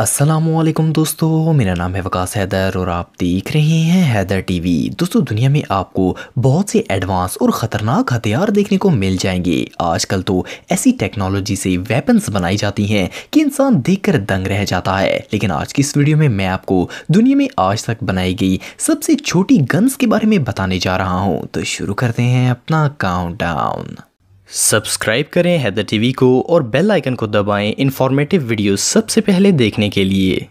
असलम दोस्तों मेरा नाम है वकास हैदर और आप देख रहे हैं हैदर टीवी दोस्तों दुनिया में आपको बहुत से एडवांस और ख़तरनाक हथियार देखने को मिल जाएंगे आजकल तो ऐसी टेक्नोलॉजी से वेपन्स बनाई जाती हैं कि इंसान देखकर दंग रह जाता है लेकिन आज की इस वीडियो में मैं आपको दुनिया में आज तक बनाई गई सबसे छोटी गन्स के बारे में बताने जा रहा हूँ तो शुरू करते हैं अपना काउंट सब्सक्राइब करें हैदर टीवी को और बेल आइकन को दबाएं इन्फॉर्मेटिव वीडियो सबसे पहले देखने के लिए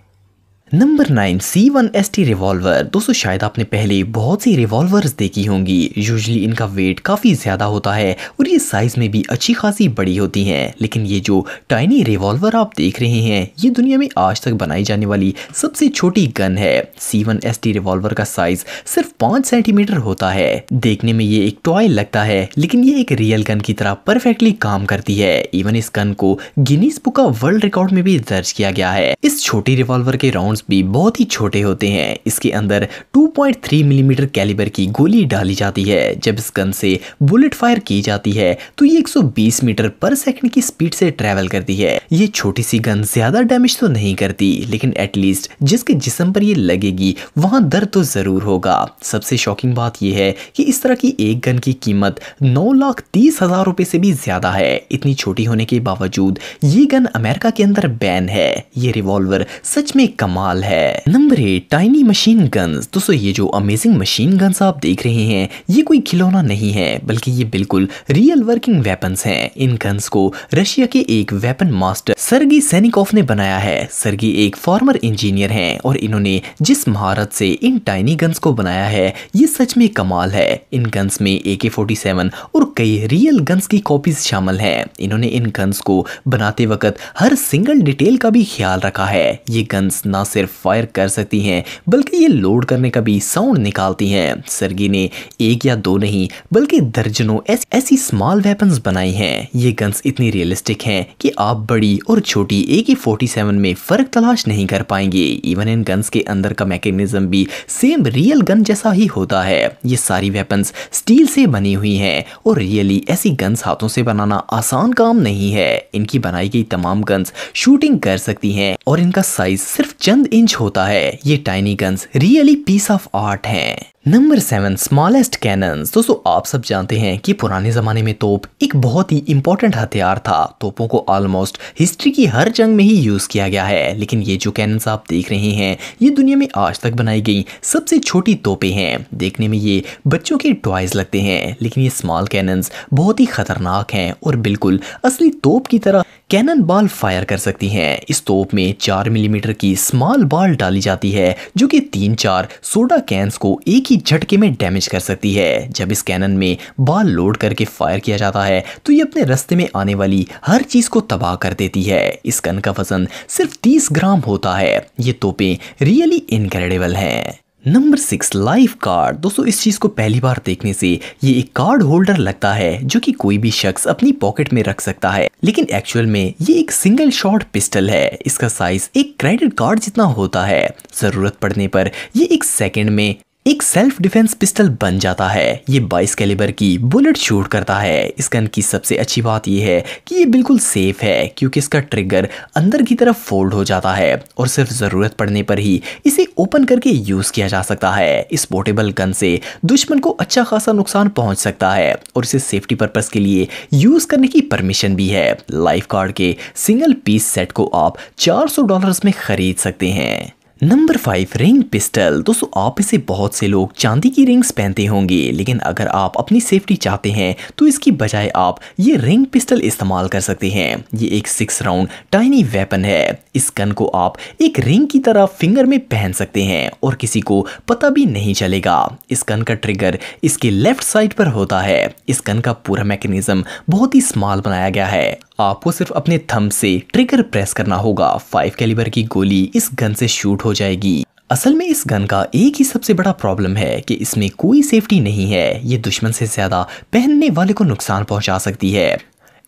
number nine C one S T revolver दोस्तों शायद आपने पहले बहुत सी रिवॉल्वर्स देखी होंगी यूजली इनका वेट काफ़ी ज़्यादा होता है और ये साइज़ में भी अच्छी खासी बड़ी होती हैं लेकिन ये जो टाइनी रिवॉल्वर आप देख रहे हैं ये दुनिया में आज तक बनाई जाने वाली सबसे छोटी गन है C one S T revolver का साइज़ सिर्फ पाँच सेंटीमीटर होता है देखने में ये एक टॉय लगता है लेकिन ये एक रियल गन की तरह परफेक्टली काम करती है इवन इस गन को गिनीस बुक का वर्ल्ड रिकॉर्ड में भी दर्ज किया गया है इस छोटी रिवॉल्वर के राउंड भी बहुत ही छोटे होते हैं इसके अंदर 2.3 मिलीमीटर mm कैलिबर की गोली डाली जाती है जब इस गन से बुलेट फायर की जाती है तो ये 120 मीटर पर सेकंड की स्पीड से ट्रेवल करती है ये छोटी सी गन ज्यादा डैमेज तो नहीं करती लेकिन एटलीस्ट जिसके जिसम पर यह लगेगी वहां दर्द तो ज़रूर होगा सबसे शॉकिंग बात यह है कि इस तरह की एक गन की कीमत नौ लाख तीस हज़ार रुपए से भी ज़्यादा है इतनी छोटी होने के बावजूद ये गन अमेरिका के अंदर बैन है ये रिवॉल्वर सच में कमाल कमाल है number eight tiny machine guns दोस्तों ये जो अमेजिंग मशीन गन्स आप देख रहे हैं ये कोई खिलौना नहीं है बल्कि ये बिल्कुल रियल वर्किंग वेपन्स हैं इन गन्स को रशिया के एक वेपन मास्टर सर्गी सैनिकॉफ ने बनाया है सर्गी एक फॉर्मर इंजीनियर हैं और इन्होंने जिस महारत से इन टाइनी गन्स को बनाया है ये सच में कमाल है इन गन्स में ए के फोर्टी सेवन और कई रियल गन्स की कॉपीज शामिल हैं इन्होंने इन गन्स को बनाते वक्त हर सिंगल डिटेल का भी ख्याल रखा है ये गन्स ना सिर्फ फायर कर सकती हैं बल्कि ये लोड करने का भी साउंड निकालती हैं सरगी ने एक या दो नहीं बल्कि दर्जनों ऐस, ऐसी स्मॉल वेपन्स बनाई हैं ये गन्स इतनी रियलिस्टिक हैं कि आप बड़ी और छोटी ए के फोर्टी सेवन में फ़र्क तलाश नहीं कर पाएंगे इवन इन गन्स के अंदर का मैकेनिज्म भी सेम रियल गन जैसा ही होता है ये सारी वेपन्स स्टील से बनी हुई हैं और रियली ऐसी गन्स हाथों से बनाना आसान काम नहीं है इनकी बनाई गई तमाम गन्स शूटिंग कर सकती हैं और इनका साइज सिर्फ चंद चंद इंच होता है ये tiny guns really piece of art हैं नंबर सेवन स्मॉलेस्ट कैनन्स दोस्तों आप सब जानते हैं कि पुराने ज़माने में तोप एक बहुत ही इंपॉर्टेंट हथियार था तोपों को ऑलमोस्ट हिस्ट्री की हर जंग में ही यूज़ किया गया है लेकिन ये जो कैनन्स आप देख रहे हैं ये दुनिया में आज तक बनाई गई सबसे छोटी तोपें हैं देखने में ये बच्चों के टॉयज लगते हैं लेकिन ये स्मॉल कैनन्स बहुत ही खतरनाक हैं और बिल्कुल असली तोप की तरह कैनन बॉल फायर कर सकती हैं इस तोप में चार मिलीमीटर की स्मॉल बॉल डाली जाती है जो कि तीन चार सोडा कैंस को एक ही की झटके में डैमेज कर सकती है जब इस कैनन में बाल लोड करके फायर किया जाता है तो ये अपने रस्ते में आने वाली हर चीज़ को तबाह कर देती है इस गन का वजन सिर्फ 30 ग्राम होता है ये तोपें रियली इनक्रेडिबल हैं नंबर सिक्स लाइफ कार्ड दोस्तों इस चीज़ को पहली बार देखने से ये एक कार्ड होल्डर लगता है जो कि कोई भी शख्स अपनी पॉकेट में रख सकता है लेकिन एक्चुअल में ये एक सिंगल शॉट पिस्टल है इसका साइज एक क्रेडिट कार्ड जितना होता है ज़रूरत पड़ने पर ये एक सेकंड में एक सेल्फ डिफेंस पिस्टल बन जाता है ये 22 कैलिबर की बुलेट शूट करता है इस गन की सबसे अच्छी बात यह है कि ये बिल्कुल सेफ है क्योंकि इसका ट्रिगर अंदर की तरफ फोल्ड हो जाता है और सिर्फ ज़रूरत पड़ने पर ही इसे ओपन करके यूज़ किया जा सकता है इस पोर्टेबल गन से दुश्मन को अच्छा खासा नुकसान पहुंच सकता है और इसे सेफ्टी पर्पज़ के लिए यूज़ करने की परमिशन भी है लाइफ कार्ड के सिंगल पीस सेट को आप चार डॉलर्स में ख़रीद सकते हैं नंबर फाइव रिंग पिस्टल दोस्तों आप इसे बहुत से लोग चांदी की रिंग्स पहनते होंगे लेकिन अगर आप अपनी सेफ्टी चाहते हैं तो इसकी बजाय आप ये रिंग पिस्टल इस्तेमाल कर सकते हैं ये एक सिक्स राउंड टाइनी वेपन है इस गन को आप एक रिंग की तरह फिंगर में पहन सकते हैं और किसी को पता भी नहीं चलेगा इस गन का ट्रिगर इसके लेफ्ट साइड पर होता है इस गन का पूरा मैकेनिज्म बहुत ही स्मॉल बनाया गया है आपको सिर्फ अपने थम से ट्रिगर प्रेस करना होगा फाइव कैलिबर की गोली इस गन से शूट हो जाएगी असल में इस गन का एक ही सबसे बड़ा प्रॉब्लम है कि इसमें कोई सेफ्टी नहीं है ये दुश्मन से ज़्यादा पहनने वाले को नुकसान पहुंचा सकती है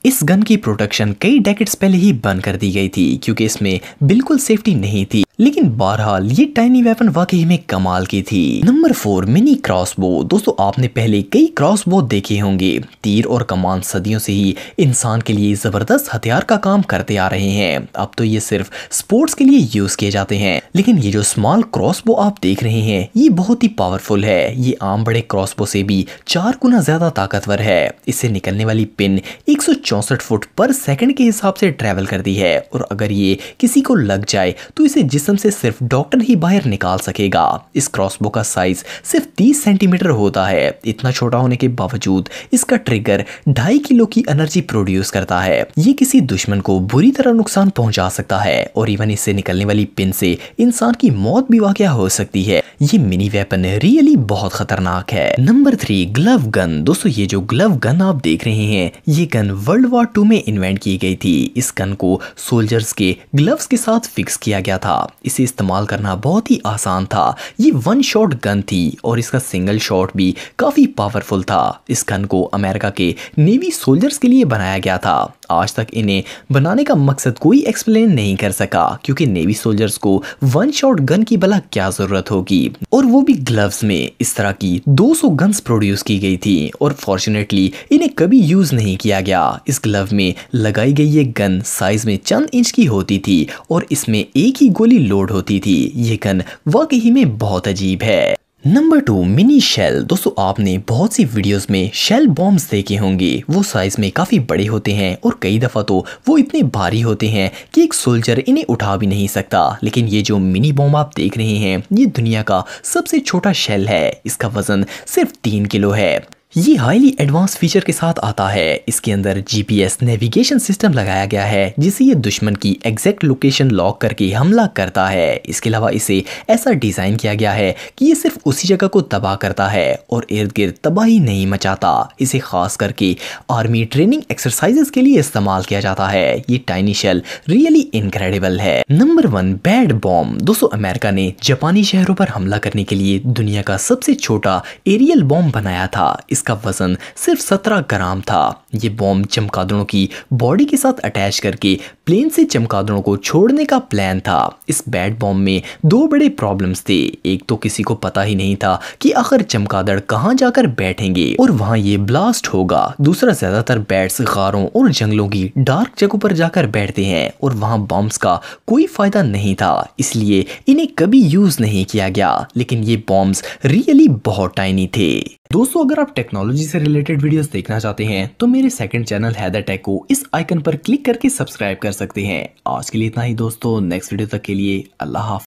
इस गन की प्रोडक्शन कई डेकेट्स पहले ही बंद कर दी गई थी क्योंकि इसमें बिल्कुल सेफ्टी नहीं थी लेकिन बहरहाल ये टाइनी वेपन वाकई में कमाल की थी नंबर फोर मिनी क्रॉसबो दोस्तों आपने पहले कई क्रॉसबो देखे होंगे तीर और कमान सदियों से ही इंसान के लिए जबरदस्त हथियार का काम करते आ रहे हैं अब तो ये सिर्फ स्पोर्ट्स के लिए यूज किए जाते हैं लेकिन ये जो स्मॉल क्रॉसबो आप देख रहे हैं ये बहुत ही पावरफुल है ये आम बड़े क्रॉसबो से भी चार गुना ज्यादा ताकतवर है इससे निकलने वाली पिन एक फुट पर सेकेंड के हिसाब से ट्रेवल करती है और अगर ये किसी को लग जाए तो इसे जिस सिस्टम से सिर्फ डॉक्टर ही बाहर निकाल सकेगा इस क्रॉसबो का साइज सिर्फ 30 सेंटीमीटर होता है इतना छोटा होने के बावजूद इसका ट्रिगर ढाई किलो की एनर्जी प्रोड्यूस करता है ये किसी दुश्मन को बुरी तरह नुकसान पहुंचा सकता है और इवन इससे निकलने वाली पिन से इंसान की मौत भी वाक हो सकती है ये मिनी वेपन रियली बहुत खतरनाक है नंबर थ्री ग्लव गन दोस्तों ये जो ग्लव गन आप देख रहे हैं ये गन वर्ल्ड वॉर टू में इन्वेंट की गई थी इस गन को सोल्जर्स के ग्लव्स के साथ फिक्स किया गया था इसे इस्तेमाल करना बहुत ही आसान था ये वन शॉट गन थी और इसका सिंगल शॉट भी काफ़ी पावरफुल था इस गन को अमेरिका के नेवी सोल्जर्स के लिए बनाया गया था आज तक इन्हें बनाने का मकसद कोई एक्सप्लेन नहीं कर सका क्योंकि नेवी सोल्जर्स को वन शॉट गन की भला क्या जरूरत होगी और वो भी ग्लव्स में इस तरह की 200 गन्स प्रोड्यूस की गई थी और फॉर्चुनेटली इन्हें कभी यूज नहीं किया गया इस ग्लव में लगाई गई ये गन साइज में चंद इंच की होती थी और इसमें एक ही गोली लोड होती थी ये गन वाकई में बहुत अजीब है नंबर टू मिनी शेल दोस्तों आपने बहुत सी वीडियोस में शेल बॉम्ब्स देखे होंगे वो साइज में काफ़ी बड़े होते हैं और कई दफ़ा तो वो इतने भारी होते हैं कि एक सोल्जर इन्हें उठा भी नहीं सकता लेकिन ये जो मिनी बॉम्ब आप देख रहे हैं ये दुनिया का सबसे छोटा शेल है इसका वजन सिर्फ तीन किलो है ये हाईली एडवांस फीचर के साथ आता है इसके अंदर जीपीएस नेविगेशन सिस्टम लगाया गया है जिसे ये दुश्मन की एग्जैक्ट लोकेशन लॉक करके हमला करता है इसके अलावा इसे ऐसा डिज़ाइन किया गया है कि ये सिर्फ उसी जगह को तबाह करता है और इर्द गिर्द तबाही नहीं मचाता इसे खास करके आर्मी ट्रेनिंग एक्सरसाइजेस के लिए इस्तेमाल किया जाता है ये टाइनी शेल रियली इनक्रेडिबल है नंबर वन बैड बॉम्ब दोस्तों अमेरिका ने जापानी शहरों पर हमला करने के लिए दुनिया का सबसे छोटा एरियल बॉम्ब बनाया था इस इसका वजन सिर्फ 17 ग्राम था ये बॉम्ब चमकादड़ों की बॉडी के साथ अटैच करके प्लेन से चमकादड़ों को छोड़ने का प्लान था इस बैड बॉम्ब में दो बड़े प्रॉब्लम्स थे एक तो किसी को पता ही नहीं था कि आखिर चमकादड़ कहाँ जाकर बैठेंगे और वहाँ ये ब्लास्ट होगा दूसरा ज्यादातर बैट्स गारों और जंगलों की डार्क जगहों पर जाकर बैठते हैं और वहाँ बॉम्ब्स का कोई फायदा नहीं था इसलिए इन्हें कभी यूज नहीं किया गया लेकिन ये बॉम्ब्स रियली बहुत टाइनी थे दोस्तों अगर आप टेक्नोलॉजी से रिलेटेड वीडियोस देखना चाहते हैं तो मेरे सेकंड चैनल हैदर टेक को इस आइकन पर क्लिक करके सब्सक्राइब कर सकते हैं आज के लिए इतना ही दोस्तों नेक्स्ट वीडियो तक के लिए अल्लाह